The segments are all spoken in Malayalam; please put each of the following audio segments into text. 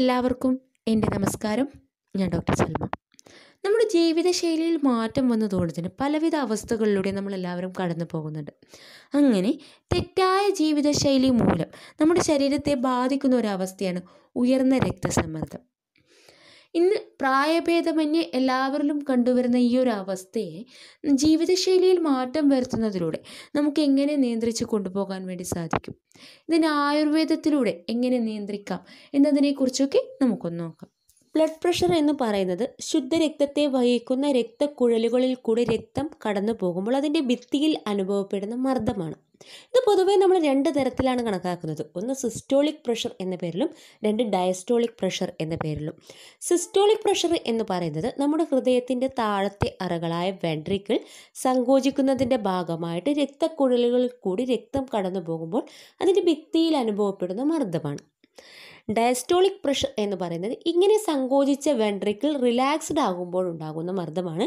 എല്ലാവർക്കും എൻ്റെ നമസ്കാരം ഞാൻ ഡോക്ടർ സൽമ നമ്മുടെ ജീവിതശൈലിയിൽ മാറ്റം വന്നതുകൊണ്ട് തന്നെ പലവിധ അവസ്ഥകളിലൂടെ നമ്മൾ എല്ലാവരും കടന്നു പോകുന്നുണ്ട് അങ്ങനെ തെറ്റായ ജീവിതശൈലി മൂലം നമ്മുടെ ശരീരത്തെ ബാധിക്കുന്ന ഒരവസ്ഥയാണ് ഉയർന്ന രക്തസമ്മർദ്ദം ഇന്ന് പ്രായഭേദമന്യേ എല്ലാവരിലും കണ്ടുവരുന്ന ഈ ഒരു അവസ്ഥയെ ജീവിതശൈലിയിൽ മാറ്റം വരുത്തുന്നതിലൂടെ നമുക്ക് എങ്ങനെ നിയന്ത്രിച്ച് കൊണ്ടുപോകാൻ വേണ്ടി സാധിക്കും ഇതിന് ആയുർവേദത്തിലൂടെ എങ്ങനെ നിയന്ത്രിക്കാം എന്നതിനെക്കുറിച്ചൊക്കെ നമുക്കൊന്ന് നോക്കാം ബ്ലഡ് പ്രഷർ എന്ന് പറയുന്നത് ശുദ്ധ രക്തത്തെ വഹിക്കുന്ന രക്തക്കുഴലുകളിൽ കൂടി രക്തം കടന്നു പോകുമ്പോൾ അതിൻ്റെ ഭിത്തിയിൽ അനുഭവപ്പെടുന്ന മർദ്ദമാണ് ഇത് പൊതുവേ നമ്മൾ രണ്ട് തരത്തിലാണ് കണക്കാക്കുന്നത് ഒന്ന് സിസ്റ്റോളിക് പ്രഷർ എന്ന പേരിലും രണ്ട് ഡയസ്റ്റോളിക് പ്രഷർ എന്ന പേരിലും സിസ്റ്റോളിക് പ്രഷർ എന്ന് പറയുന്നത് നമ്മുടെ ഹൃദയത്തിൻ്റെ താഴത്തെ അറകളായ വെൻട്രിക്കിൾ സങ്കോചിക്കുന്നതിൻ്റെ ഭാഗമായിട്ട് രക്തക്കുഴലുകളിൽ കൂടി രക്തം കടന്നു പോകുമ്പോൾ അതിൻ്റെ ഭിത്തിയിൽ അനുഭവപ്പെടുന്ന മർദ്ദമാണ് ഡയസ്റ്റോളിക് പ്രഷർ എന്ന് പറയുന്നത് ഇങ്ങനെ സങ്കോചിച്ച വെൻട്രിക്കിൾ റിലാക്സ്ഡ് ആകുമ്പോൾ ഉണ്ടാകുന്ന മർദ്ദമാണ്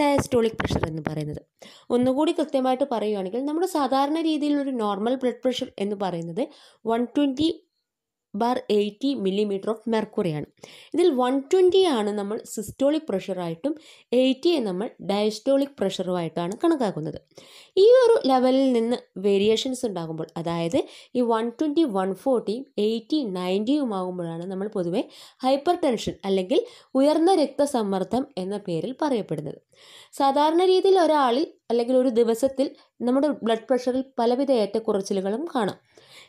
ഡയസ്റ്റോളിക് പ്രഷർ എന്ന് പറയുന്നത് ഒന്നുകൂടി കൃത്യമായിട്ട് പറയുകയാണെങ്കിൽ നമ്മുടെ സാധാരണ രീതിയിലൊരു നോർമൽ ബ്ലഡ് പ്രഷർ എന്ന് പറയുന്നത് one twenty bar eighty millimetre of മെർക്കുറിയാണ് ഇതിൽ വൺ ട്വൻറ്റി ആണ് നമ്മൾ സിസ്റ്റോളിക് പ്രഷറായിട്ടും എയ്റ്റിയെ നമ്മൾ ഡയസ്റ്റോളിക് പ്രഷറുമായിട്ടാണ് കണക്കാക്കുന്നത് ഈ ഒരു ലെവലിൽ നിന്ന് വേരിയേഷൻസ് ഉണ്ടാകുമ്പോൾ അതായത് ഈ വൺ ട്വൻറ്റി വൺ ഫോർട്ടിയും എയ്റ്റി നയൻറ്റിയും ആകുമ്പോഴാണ് നമ്മൾ പൊതുവെ ഹൈപ്പർ ടെൻഷൻ അല്ലെങ്കിൽ ഉയർന്ന രക്തസമ്മർദ്ദം എന്ന പേരിൽ പറയപ്പെടുന്നത് സാധാരണ രീതിയിൽ ഒരാളിൽ അല്ലെങ്കിൽ ഒരു ദിവസത്തിൽ നമ്മുടെ ബ്ലഡ് പ്രഷറിൽ പലവിധ ഏറ്റക്കുറച്ചിലുകളും കാണാം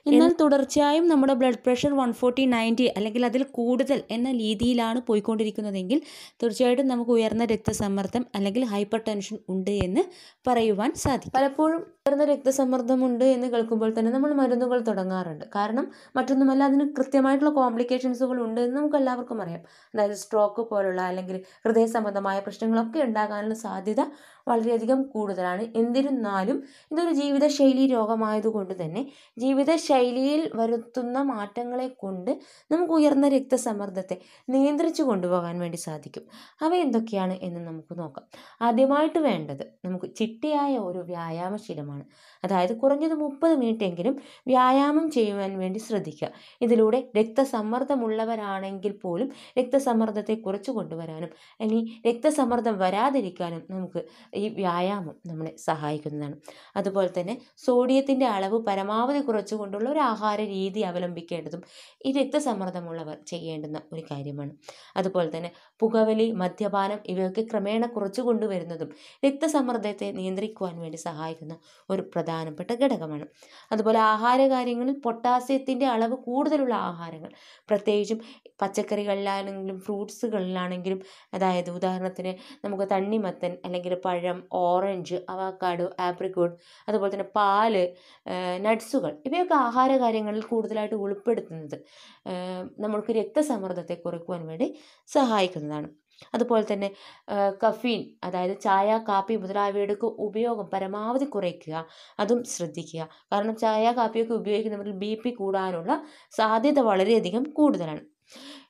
എന്നാൽ തുടർച്ചയായും നമ്മുടെ blood pressure one forty ninety അല്ലെങ്കിൽ അതിൽ കൂടുതൽ എന്ന രീതിയിലാണ് പോയിക്കൊണ്ടിരിക്കുന്നതെങ്കിൽ തീർച്ചയായിട്ടും നമുക്ക് ഉയർന്ന രക്തസമ്മർദ്ദം അല്ലെങ്കിൽ ഹൈപ്പർ ടെൻഷൻ ഉണ്ട് എന്ന് പറയുവാൻ സാധിക്കും പലപ്പോഴും ഉയർന്ന രക്തസമ്മർദ്ദമുണ്ട് എന്ന് കേൾക്കുമ്പോൾ തന്നെ നമ്മൾ മരുന്നുകൾ തുടങ്ങാറുണ്ട് കാരണം മറ്റൊന്നുമല്ല അതിന് കൃത്യമായിട്ടുള്ള കോംപ്ലിക്കേഷൻസുകൾ ഉണ്ട് എന്ന് നമുക്ക് എല്ലാവർക്കും അറിയാം അതായത് സ്ട്രോക്ക് പോലുള്ള അല്ലെങ്കിൽ ഹൃദയ സംബന്ധമായ പ്രശ്നങ്ങളൊക്കെ ഉണ്ടാകാനുള്ള സാധ്യത വളരെയധികം കൂടുതലാണ് എന്നിരുന്നാലും ഇതൊരു ജീവിതശൈലി രോഗമായതുകൊണ്ട് തന്നെ ജീവിതശൈലിയിൽ വരുത്തുന്ന മാറ്റങ്ങളെ കൊണ്ട് നമുക്ക് ഉയർന്ന രക്തസമ്മർദ്ദത്തെ നിയന്ത്രിച്ചു കൊണ്ടുപോകാൻ വേണ്ടി സാധിക്കും അവ എന്തൊക്കെയാണ് എന്ന് നമുക്ക് നോക്കാം ആദ്യമായിട്ട് വേണ്ടത് നമുക്ക് ചിട്ടയായ ഒരു വ്യായാമശീലമാണ് ആവശ്യമാണ് അതായത് കുറഞ്ഞത് മുപ്പത് മിനിറ്റെങ്കിലും വ്യായാമം ചെയ്യുവാൻ വേണ്ടി ശ്രദ്ധിക്കുക ഇതിലൂടെ രക്തസമ്മർദ്ദമുള്ളവരാണെങ്കിൽ പോലും രക്തസമ്മർദ്ദത്തെ കുറച്ച് കൊണ്ടുവരാനും ഇനി രക്തസമ്മർദ്ദം വരാതിരിക്കാനും നമുക്ക് ഈ വ്യായാമം നമ്മളെ സഹായിക്കുന്നതാണ് അതുപോലെ തന്നെ സോഡിയത്തിൻ്റെ അളവ് പരമാവധി കുറച്ചുകൊണ്ടുള്ള ഒരു ആഹാര രീതി അവലംബിക്കേണ്ടതും ഈ രക്തസമ്മർദ്ദമുള്ളവർ ചെയ്യേണ്ടുന്ന ഒരു കാര്യമാണ് അതുപോലെ തന്നെ പുകവലി മദ്യപാനം ഇവയൊക്കെ ക്രമേണ കുറച്ചു കൊണ്ടുവരുന്നതും രക്തസമ്മർദ്ദത്തെ നിയന്ത്രിക്കുവാൻ വേണ്ടി സഹായിക്കുന്ന ഒരു പ്രധാനപ്പെട്ട ഘടകമാണ് അതുപോലെ ആഹാര കാര്യങ്ങളിൽ പൊട്ടാസ്യത്തിൻ്റെ അളവ് കൂടുതലുള്ള ആഹാരങ്ങൾ പ്രത്യേകിച്ചും പച്ചക്കറികളിലാണെങ്കിലും ഫ്രൂട്ട്സുകളിലാണെങ്കിലും അതായത് ഉദാഹരണത്തിന് നമുക്ക് തണ്ണിമത്തൻ അല്ലെങ്കിൽ പഴം ഓറഞ്ച് അവാക്കാഡോ ആപ്രിക്കോട്ട് അതുപോലെ തന്നെ പാല് നട്ട്സുകൾ ഇവയൊക്കെ ആഹാര കാര്യങ്ങളിൽ കൂടുതലായിട്ട് ഉൾപ്പെടുത്തുന്നത് നമ്മൾക്ക് രക്തസമ്മർദ്ദത്തെ കുറയ്ക്കുവാൻ വേണ്ടി സഹായിക്കുന്നതാണ് അതുപോലെ തന്നെ കഫീൻ അതായത് ചായ കാപ്പി മുതലായവയുടെ ഉപയോഗം പരമാവധി കുറയ്ക്കുക അതും ശ്രദ്ധിക്കുക കാരണം ചായ കാപ്പിയൊക്കെ ഉപയോഗിക്കുന്നവരിൽ ബി പി കൂടാനുള്ള സാധ്യത വളരെയധികം കൂടുതലാണ്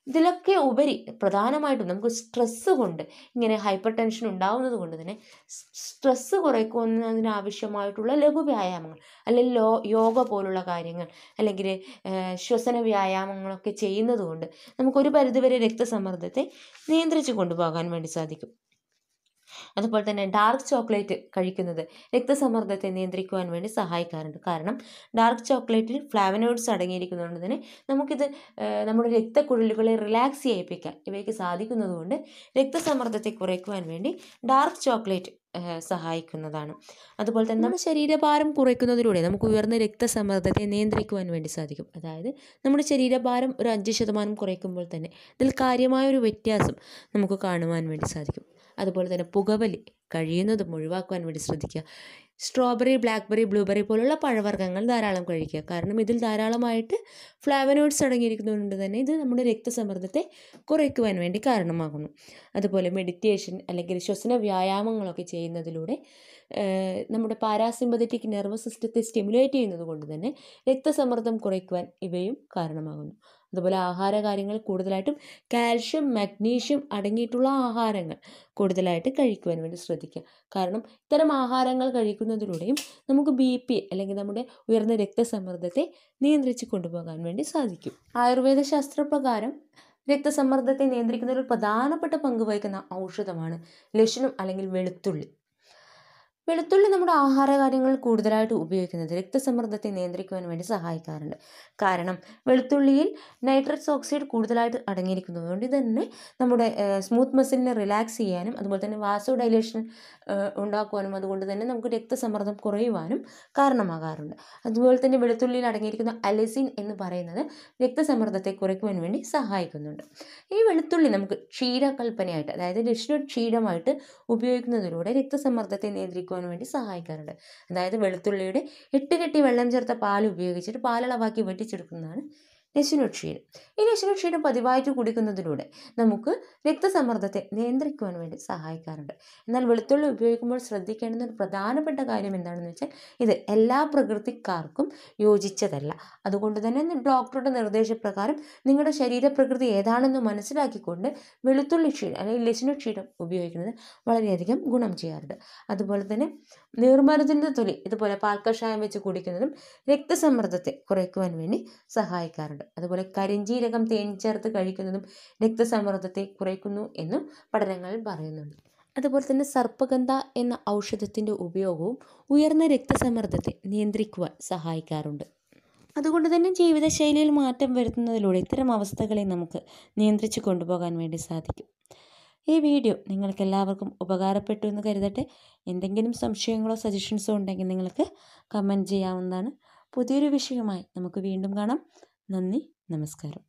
ഇതിലൊക്കെ ഉപരി പ്രധാനമായിട്ടും നമുക്ക് സ്ട്രെസ്സ് കൊണ്ട് ഇങ്ങനെ ഹൈപ്പർ ടെൻഷൻ ഉണ്ടാവുന്നത് കൊണ്ട് തന്നെ സ്ട്രെസ്സ് കുറയ്ക്കുന്നതിനാവശ്യമായിട്ടുള്ള ലഘു വ്യായാമങ്ങൾ അല്ലെങ്കിൽ ലോ യോഗ പോലുള്ള കാര്യങ്ങൾ അല്ലെങ്കിൽ ശ്വസന വ്യായാമങ്ങളൊക്കെ ചെയ്യുന്നത് കൊണ്ട് നമുക്കൊരു പരിധിവരെ രക്തസമ്മർദ്ദത്തെ നിയന്ത്രിച്ച് കൊണ്ടുപോകാൻ വേണ്ടി സാധിക്കും അതുപോലെ തന്നെ ഡാർക്ക് ചോക്ലേറ്റ് കഴിക്കുന്നത് രക്തസമ്മർദ്ദത്തെ നിയന്ത്രിക്കുവാൻ വേണ്ടി സഹായിക്കാറുണ്ട് കാരണം ഡാർക്ക് ചോക്ലേറ്റിൽ ഫ്ലാവനോയിഡ്സ് അടങ്ങിയിരിക്കുന്നതുകൊണ്ട് തന്നെ നമുക്കിത് നമ്മുടെ രക്തക്കുഴലുകളെ റിലാക്സ് ചെയ്യിപ്പിക്കാൻ ഇവയ്ക്ക് സാധിക്കുന്നതുകൊണ്ട് രക്തസമ്മർദ്ദത്തെ കുറയ്ക്കുവാൻ വേണ്ടി ഡാർക്ക് ചോക്ലേറ്റ് സഹായിക്കുന്നതാണ് അതുപോലെ തന്നെ നമ്മുടെ ശരീരഭാരം കുറയ്ക്കുന്നതിലൂടെ നമുക്ക് ഉയർന്ന രക്തസമ്മർദ്ദത്തെ നിയന്ത്രിക്കുവാൻ വേണ്ടി സാധിക്കും അതായത് നമ്മുടെ ശരീരഭാരം ഒരു അഞ്ച് ശതമാനം കുറയ്ക്കുമ്പോൾ തന്നെ ഇതിൽ കാര്യമായൊരു വ്യത്യാസം നമുക്ക് കാണുവാൻ വേണ്ടി സാധിക്കും അതുപോലെ തന്നെ പുകവലി കഴിയുന്നതും ഒഴിവാക്കുവാൻ വേണ്ടി ശ്രദ്ധിക്കുക സ്ട്രോബെറി ബ്ലാക്ക്ബെറി ബ്ലൂബെറി പോലുള്ള പഴവർഗ്ഗങ്ങൾ ധാരാളം കഴിക്കുക കാരണം ഇതിൽ ധാരാളമായിട്ട് ഫ്ലാവനോയിഡ്സ് അടങ്ങിയിരിക്കുന്നതുകൊണ്ട് തന്നെ ഇത് നമ്മുടെ രക്തസമ്മർദ്ദത്തെ കുറയ്ക്കുവാൻ വേണ്ടി കാരണമാകുന്നു അതുപോലെ മെഡിറ്റേഷൻ അല്ലെങ്കിൽ ശ്വസന വ്യായാമങ്ങളൊക്കെ ചെയ്യുന്നതിലൂടെ നമ്മുടെ പാരാസിമ്പതറ്റിക് നെർവസ് സിസ്റ്റത്തെ സ്റ്റിമുലേറ്റ് ചെയ്യുന്നത് കൊണ്ട് തന്നെ രക്തസമ്മർദ്ദം കുറയ്ക്കുവാൻ ഇവയും കാരണമാകുന്നു അതുപോലെ ആഹാര കാര്യങ്ങൾ കൂടുതലായിട്ടും കാൽഷ്യം മഗ്നീഷ്യം അടങ്ങിയിട്ടുള്ള ആഹാരങ്ങൾ കൂടുതലായിട്ട് കഴിക്കുവാൻ വേണ്ടി ശ്രദ്ധിക്കുക കാരണം ഇത്തരം ആഹാരങ്ങൾ കഴിക്കുന്നതിലൂടെയും നമുക്ക് ബി പി അല്ലെങ്കിൽ നമ്മുടെ ഉയർന്ന രക്തസമ്മർദ്ദത്തെ നിയന്ത്രിച്ച് കൊണ്ടുപോകാൻ വേണ്ടി സാധിക്കും ആയുർവേദ ശാസ്ത്രപ്രകാരം രക്തസമ്മർദ്ദത്തെ നിയന്ത്രിക്കുന്നതിൽ പ്രധാനപ്പെട്ട പങ്ക് വഹിക്കുന്ന ഔഷധമാണ് ലക്ഷണം അല്ലെങ്കിൽ വെളുത്തുള്ളി വെളുത്തുള്ളി നമ്മുടെ ആഹാര കാര്യങ്ങൾ കൂടുതലായിട്ട് ഉപയോഗിക്കുന്നത് രക്തസമ്മർദ്ദത്തെ നിയന്ത്രിക്കുവാൻ വേണ്ടി സഹായിക്കാറുണ്ട് കാരണം വെളുത്തുള്ളിയിൽ നൈട്രസ് ഓക്സൈഡ് കൂടുതലായിട്ട് അതുകൊണ്ട് തന്നെ നമ്മുടെ സ്മൂത്ത് മസിലിനെ റിലാക്സ് ചെയ്യാനും അതുപോലെ തന്നെ വാസോ ഡൈലേഷൻ ഉണ്ടാക്കുവാനും അതുകൊണ്ട് തന്നെ നമുക്ക് രക്തസമ്മർദ്ദം കുറയുവാനും കാരണമാകാറുണ്ട് അതുപോലെ തന്നെ വെളുത്തുള്ളിയിൽ അടങ്ങിയിരിക്കുന്ന അലസിൻ എന്ന് പറയുന്നത് രക്തസമ്മർദ്ദത്തെ കുറയ്ക്കുവാൻ വേണ്ടി സഹായിക്കുന്നുണ്ട് ഈ വെളുത്തുള്ളി നമുക്ക് ക്ഷീരകൽപ്പനയായിട്ട് അതായത് ലക്ഷണക്ഷീരമായിട്ട് ക്ഷീരമായിട്ട് ഉപയോഗിക്കുന്നതിലൂടെ രക്തസമ്മർദ്ദത്തെ നിയന്ത്രിക്കുവാൻ പോകാൻ വേണ്ടി സഹായിക്കാറുണ്ട് അതായത് വെളുത്തുള്ളിയുടെ ഇട്ടുകെട്ടി കെട്ടി വെള്ളം ചേർത്ത പാൽ ഉപയോഗിച്ചിട്ട് പാലളവാക്കി വെട്ടിച്ചെടുക്കുന്നതാണ് ലശുരക്ഷീണം ഈ ലശുരക്ഷീണം പതിവായിട്ട് കുടിക്കുന്നതിലൂടെ നമുക്ക് രക്തസമ്മർദ്ദത്തെ നിയന്ത്രിക്കുവാൻ വേണ്ടി സഹായിക്കാറുണ്ട് എന്നാൽ വെളുത്തുള്ളി ഉപയോഗിക്കുമ്പോൾ ശ്രദ്ധിക്കേണ്ടുന്ന ഒരു പ്രധാനപ്പെട്ട കാര്യം എന്താണെന്ന് വെച്ചാൽ ഇത് എല്ലാ പ്രകൃതിക്കാർക്കും യോജിച്ചതല്ല അതുകൊണ്ട് തന്നെ ഡോക്ടറുടെ നിർദ്ദേശപ്രകാരം നിങ്ങളുടെ ശരീരപ്രകൃതി ഏതാണെന്ന് മനസ്സിലാക്കിക്കൊണ്ട് വെളുത്തുള്ളി ക്ഷീരം അല്ലെങ്കിൽ ലശുന ഉപയോഗിക്കുന്നത് വളരെയധികം ഗുണം ചെയ്യാറുണ്ട് അതുപോലെ തന്നെ നീർമരുതിൻ്റെ തൊലി ഇതുപോലെ പാൽക്കഷായം വെച്ച് കുടിക്കുന്നതും രക്തസമ്മർദ്ദത്തെ കുറയ്ക്കുവാൻ വേണ്ടി സഹായിക്കാറുണ്ട് പറയാറുണ്ട് അതുപോലെ കരിഞ്ചീരകം തേൻ ചേർത്ത് കഴിക്കുന്നതും രക്തസമ്മർദ്ദത്തെ കുറയ്ക്കുന്നു എന്നും പഠനങ്ങൾ പറയുന്നുണ്ട് അതുപോലെ തന്നെ സർപ്പഗന്ധ എന്ന ഔഷധത്തിൻ്റെ ഉപയോഗവും ഉയർന്ന രക്തസമ്മർദ്ദത്തെ നിയന്ത്രിക്കുവാൻ സഹായിക്കാറുണ്ട് അതുകൊണ്ട് തന്നെ ജീവിതശൈലിയിൽ മാറ്റം വരുത്തുന്നതിലൂടെ ഇത്തരം അവസ്ഥകളെ നമുക്ക് നിയന്ത്രിച്ചു കൊണ്ടുപോകാൻ വേണ്ടി സാധിക്കും ഈ വീഡിയോ നിങ്ങൾക്ക് എല്ലാവർക്കും ഉപകാരപ്പെട്ടു എന്ന് കരുതട്ടെ എന്തെങ്കിലും സംശയങ്ങളോ സജഷൻസോ ഉണ്ടെങ്കിൽ നിങ്ങൾക്ക് കമൻറ്റ് ചെയ്യാവുന്നതാണ് പുതിയൊരു വിഷയമായി നമുക്ക് വീണ്ടും കാണാം നന്ദി നമസ്കാരം